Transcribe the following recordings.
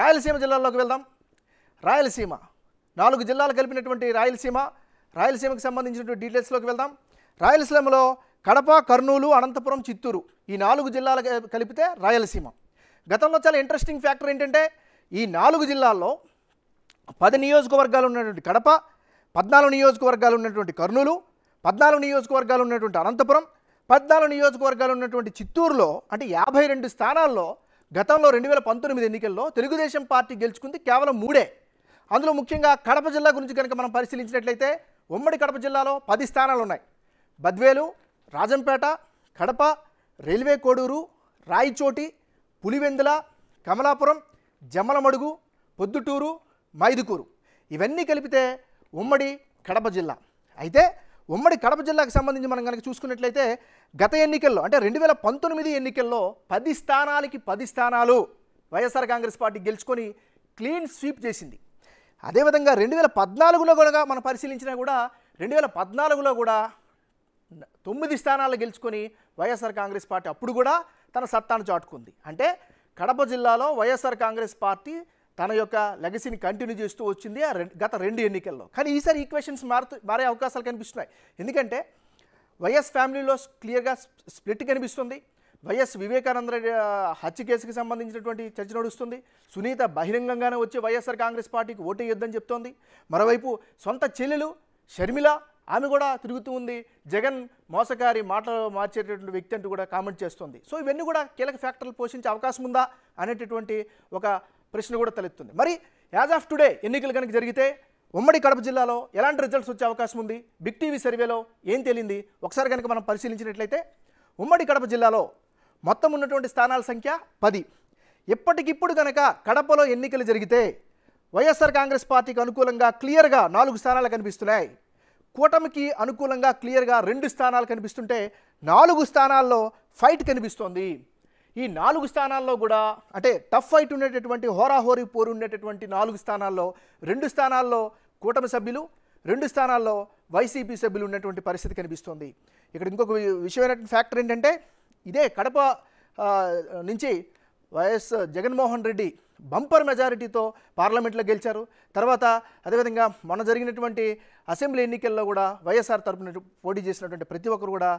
రాయలసీమ జిల్లాలోకి వెళ్దాం రాయలసీమ నాలుగు జిల్లాలు కలిపినటువంటి రాయలసీమ రాయలసీమకు సంబంధించినటువంటి డీటెయిల్స్లోకి వెళ్దాం రాయలసీమలో కడప కర్నూలు అనంతపురం చిత్తూరు ఈ నాలుగు జిల్లాలు కలిపితే రాయలసీమ గతంలో చాలా ఇంట్రెస్టింగ్ ఫ్యాక్టర్ ఏంటంటే ఈ నాలుగు జిల్లాల్లో పది నియోజకవర్గాలు ఉన్నటువంటి కడప పద్నాలుగు నియోజకవర్గాలు ఉన్నటువంటి కర్నూలు పద్నాలుగు నియోజకవర్గాలు ఉన్నటువంటి అనంతపురం పద్నాలుగు నియోజకవర్గాలు ఉన్నటువంటి చిత్తూరులో అంటే యాభై రెండు స్థానాల్లో గతంలో రెండు వేల పంతొమ్మిది ఎన్నికల్లో తెలుగుదేశం పార్టీ గెలుచుకుంది కేవలం మూడే అందులో ముఖ్యంగా కడప జిల్లా గురించి కనుక మనం పరిశీలించినట్లయితే ఉమ్మడి కడప జిల్లాలో పది స్థానాలు ఉన్నాయి బద్వేలు రాజంపేట కడప రైల్వే కోడూరు రాయిచోటి పులివెందుల కమలాపురం జమలమడుగు పొద్దుటూరు మైదుకూరు ఇవన్నీ కలిపితే ఉమ్మడి కడప జిల్లా అయితే ఉమ్మడి కడప జిల్లాకు సంబంధించి మనం కనుక చూసుకున్నట్లయితే గత ఎన్నికల్లో అంటే రెండు వేల పంతొమ్మిది ఎన్నికల్లో పది స్థానాలకి పది స్థానాలు వైఎస్ఆర్ కాంగ్రెస్ పార్టీ గెలుచుకొని క్లీన్ స్వీప్ చేసింది అదేవిధంగా రెండు వేల పద్నాలుగులో కూడా మనం పరిశీలించినా కూడా రెండు వేల పద్నాలుగులో కూడా తొమ్మిది స్థానాలు గెలుచుకొని వైఎస్ఆర్ కాంగ్రెస్ పార్టీ అప్పుడు కూడా తన సత్తాను చాటుకుంది అంటే కడప జిల్లాలో వైఎస్ఆర్ కాంగ్రెస్ పార్టీ తన యొక్క లెగసీని కంటిన్యూ చేస్తూ వచ్చింది ఆ గత రెండు ఎన్నికల్లో కానీ ఈసారి ఈక్వేషన్స్ మారుతూ మారే అవకాశాలు కనిపిస్తున్నాయి ఎందుకంటే వైఎస్ ఫ్యామిలీలో క్లియర్గా స్ప్లిట్ కనిపిస్తుంది వైఎస్ వివేకానంద హత్య కేసుకి సంబంధించినటువంటి చర్చ నడుస్తుంది సునీత బహిరంగంగానే వచ్చి వైఎస్ఆర్ కాంగ్రెస్ పార్టీకి ఓటు వేయొద్దని చెప్తోంది మరోవైపు సొంత చెల్లెలు షర్మిల ఆమె కూడా తిరుగుతూ ఉంది జగన్ మోసకారి మాటలు మార్చేటటువంటి వ్యక్తి అంటూ కూడా కామెంట్ చేస్తుంది సో ఇవన్నీ కూడా కీలక ఫ్యాక్టర్లు పోషించే అవకాశం ఉందా అనేటటువంటి ఒక ప్రశ్న కూడా తలెత్తుంది మరి యాజ్ ఆఫ్ టుడే ఎన్నికలు కనుక జరిగితే ఉమ్మడి కడప జిల్లాలో ఎలాంటి రిజల్ట్స్ వచ్చే అవకాశం ఉంది బిగ్ టీవీ సర్వేలో ఏం తేలింది ఒకసారి కనుక మనం పరిశీలించినట్లయితే ఉమ్మడి కడప జిల్లాలో మొత్తం ఉన్నటువంటి స్థానాల సంఖ్య పది ఇప్పటికిప్పుడు కనుక కడపలో ఎన్నికలు జరిగితే వైఎస్ఆర్ కాంగ్రెస్ పార్టీకి అనుకూలంగా క్లియర్గా నాలుగు స్థానాలు కనిపిస్తున్నాయి కూటమికి అనుకూలంగా క్లియర్గా రెండు స్థానాలు కనిపిస్తుంటే నాలుగు స్థానాల్లో ఫైట్ కనిపిస్తోంది ఈ నాలుగు స్థానాల్లో కూడా అంటే టఫ్ ఫైట్ ఉండేటటువంటి హోరాహోరీ పోరు ఉండేటటువంటి నాలుగు స్థానాల్లో రెండు స్థానాల్లో కూటమి సభ్యులు రెండు స్థానాల్లో వైసీపీ సభ్యులు ఉన్నటువంటి పరిస్థితి కనిపిస్తుంది ఇక్కడ ఇంకొక విషయమైనటువంటి ఫ్యాక్టర్ ఏంటంటే ఇదే కడప నుంచి వైఎస్ జగన్మోహన్ రెడ్డి బంపర్ మెజారిటీతో పార్లమెంట్లో గెలిచారు తర్వాత అదేవిధంగా మొన్న జరిగినటువంటి అసెంబ్లీ ఎన్నికల్లో కూడా వైఎస్ఆర్ తరపున పోటీ చేసినటువంటి ప్రతి ఒక్కరు కూడా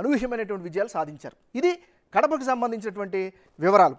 అనూహ్యమైనటువంటి విజయాలు సాధించారు ఇది కడపకు సంబంధించినటువంటి వివరాలు